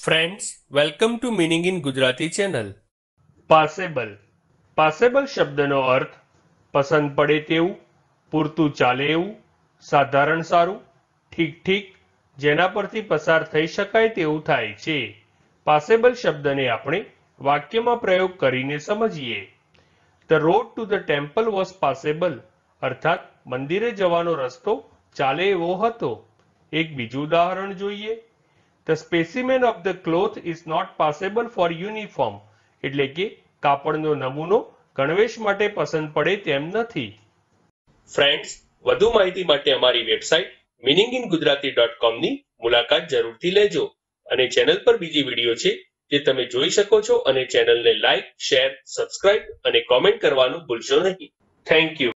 friends welcome to meaning in Gujarati channel passable passable શબ્દનો અર્થ પસંદ પડે તેવું પૂરતું ચાલે એવું સાધારણ સારું ઠીક ઠીક જેના પરથી પસાર થઈ શકાય તેવું થાય છે પાસેબલ શબ્દને આપણે વાક્યમાં પ્રયોગ કરીને સમજીએ the road to the temple was passable અર્થાત મંદિરે જવાનો રસ્તો ચાલે એવો હતો એક બીજું ઉદાહરણ જોઈએ the specimen of the cloth is not passable for uniform એટલે કે કાપડનો નમૂનો ગણવેશ માટે પસંદ પડે તેમ નથી ફ્રેન્ડ્સ વધુ માહિતી માટે અમારી website meaning in Gujarati dot કોમની મુલાકાત જરૂરથી લેજો અને ચેનલ પર બીજી વિડીયો છે જે તમે જોઈ શકો છો અને ચેનલને લાઇક શેર સબસ્ક્રાઇબ અને કોમેન્ટ કરવાનું ભૂલશો નહીં થેન્ક યુ